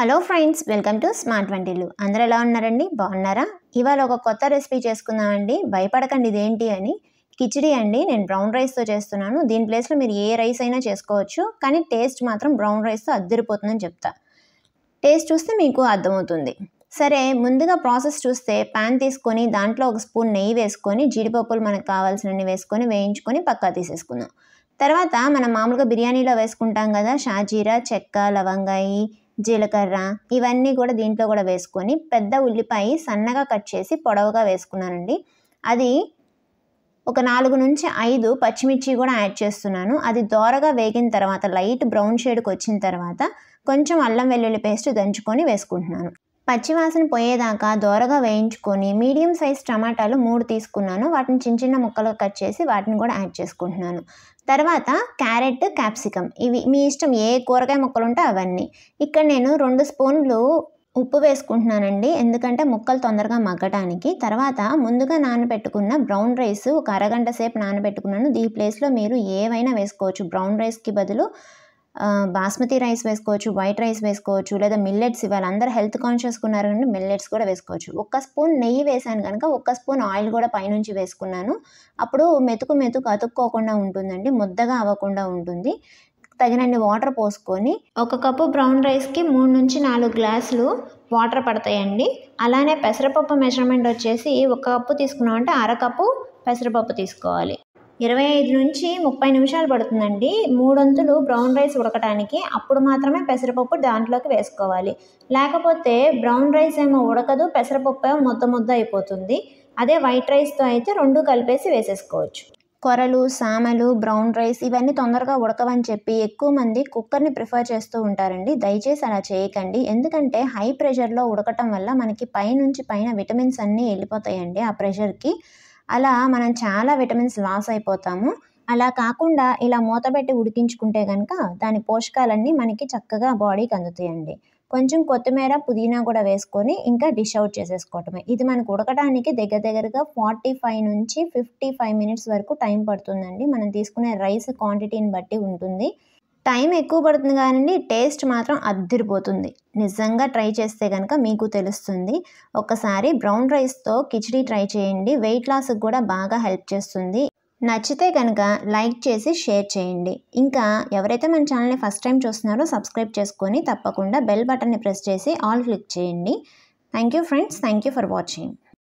hello friends welcome to smart వంటిల్లు అందరూ ఎలా ఉన్నారండి బాగున్నారా ఇవాళ ఒక కొత్త రెసిపీ చేసుకుందామండి భయపడకండి ఇదేంటి అని కిచిడి అండి నేను బ్రౌన్ రైస్తో చేస్తున్నాను దీని ప్లేస్లో మీరు ఏ రైస్ అయినా చేసుకోవచ్చు కానీ టేస్ట్ మాత్రం బ్రౌన్ రైస్తో అద్దరిపోతుందని చెప్తా టేస్ట్ చూస్తే మీకు అర్థమవుతుంది సరే ముందుగా ప్రాసెస్ చూస్తే ప్యాన్ తీసుకొని దాంట్లో ఒక స్పూన్ నెయ్యి వేసుకొని జీడిపప్పులు మనకు కావాల్సినవి వేసుకొని వేయించుకొని పక్కా తీసేసుకుందాం తర్వాత మనం మామూలుగా బిర్యానీలో వేసుకుంటాం కదా షాజీరా చెక్క లవంగాయి జీలకర్ర ఇవన్నీ కూడా దీంట్లో కూడా వేసుకొని పెద్ద ఉల్లిపాయ సన్నగా కట్ చేసి పొడవుగా వేసుకున్నానండి అది ఒక నాలుగు నుంచి ఐదు పచ్చిమిర్చి కూడా యాడ్ చేస్తున్నాను అది దోరగా వేగిన తర్వాత లైట్ బ్రౌన్ షేడ్కి వచ్చిన తర్వాత కొంచెం అల్లం వెల్లుల్లి పేస్ట్ దంచుకొని వేసుకుంటున్నాను పచ్చివాసన పోయేదాకా దోరగా వేయించుకొని మీడియం సైజ్ టమాటాలు మూడు తీసుకున్నాను వాటిని చిన్న చిన్న ముక్కలు కట్ చేసి వాటిని కూడా యాడ్ చేసుకుంటున్నాను తర్వాత క్యారెట్ క్యాప్సికమ్ ఇవి మీ ఇష్టం ఏ కూరగాయ ముక్కలు ఉంటే అవన్నీ ఇక్కడ నేను రెండు స్పూన్లు ఉప్పు వేసుకుంటున్నానండి ఎందుకంటే ముక్కలు తొందరగా మగ్గటానికి తర్వాత ముందుగా నానబెట్టుకున్న బ్రౌన్ రైస్ ఒక అరగంట సేపు నానబెట్టుకున్నాను దీ ప్లేస్లో మీరు ఏవైనా వేసుకోవచ్చు బ్రౌన్ రైస్కి బదులు బాస్మతి రైస్ వేసుకోవచ్చు వైట్ రైస్ వేసుకోవచ్చు లేదా మిల్లెట్స్ ఇవాళ అందరూ హెల్త్ కాన్షియస్గా ఉన్నారు కానీ మిల్లెట్స్ కూడా వేసుకోవచ్చు ఒక్క స్పూన్ నెయ్యి వేసాను కనుక ఒక్క స్పూన్ ఆయిల్ కూడా పైనుంచి వేసుకున్నాను అప్పుడు మెతుకు మెతుకు అతుక్కోకుండా ఉంటుందండి ముద్దగా అవ్వకుండా ఉంటుంది తగినన్ని వాటర్ పోసుకొని ఒక కప్పు బ్రౌన్ రైస్కి మూడు నుంచి నాలుగు గ్లాసులు వాటర్ పడతాయండి అలానే పెసరపప్పు మెజర్మెంట్ వచ్చేసి ఒక కప్పు తీసుకున్నామంటే అరకప్పు పెసరపప్పు తీసుకోవాలి ఇరవై ఐదు నుంచి ముప్పై నిమిషాలు పడుతుందండి మూడొంతులు బ్రౌన్ రైస్ ఉడకటానికి అప్పుడు మాత్రమే పెసరపప్పు దాంట్లోకి వేసుకోవాలి లేకపోతే బ్రౌన్ రైస్ ఏమో ఉడకదు పెసరపప్పు ఏమో ముద్ద ముద్ద అయిపోతుంది అదే వైట్ రైస్తో అయితే రెండు కలిపేసి వేసేసుకోవచ్చు కొరలు సామలు బ్రౌన్ రైస్ ఇవన్నీ తొందరగా ఉడకవని చెప్పి ఎక్కువ మంది కుక్కర్ని ప్రిఫర్ చేస్తూ ఉంటారండి దయచేసి అలా చేయకండి ఎందుకంటే హై ప్రెషర్లో ఉడకటం వల్ల మనకి పైనుంచి పైన విటమిన్స్ అన్నీ వెళ్ళిపోతాయండి ఆ ప్రెషర్కి అలా మనం చాలా విటమిన్స్ లాస్ అయిపోతాము అలా కాకుండా ఇలా మూతబెట్టి ఉడికించుకుంటే కనుక దాని పోషకాలన్నీ మనకి చక్కగా బాడీకి అందుతాయండి కొంచెం కొత్తిమీర పుదీనా కూడా వేసుకొని ఇంకా డిష్ అవుట్ చేసేసుకోవటమే ఇది మనకు ఉడకడానికి దగ్గర దగ్గరగా ఫార్టీ ఫైవ్ నుంచి ఫిఫ్టీ ఫైవ్ మినిట్స్ వరకు టైం పడుతుందండి మనం తీసుకునే రైస్ క్వాంటిటీని బట్టి ఉంటుంది టైం ఎక్కువ పడుతుంది కానివ్వండి టేస్ట్ మాత్రం అద్దిరిపోతుంది నిజంగా ట్రై చేస్తే కనుక మీకు తెలుస్తుంది ఒకసారి బ్రౌన్ రైస్తో కిచడీ ట్రై చేయండి వెయిట్ లాస్కి కూడా బాగా హెల్ప్ చేస్తుంది నచ్చితే కనుక లైక్ చేసి షేర్ చేయండి ఇంకా ఎవరైతే మన ఛానల్ని ఫస్ట్ టైం చూస్తున్నారో సబ్స్క్రైబ్ చేసుకొని తప్పకుండా బెల్ బటన్ని ప్రెస్ చేసి ఆల్ క్లిక్ చేయండి thank you friends thank you for watching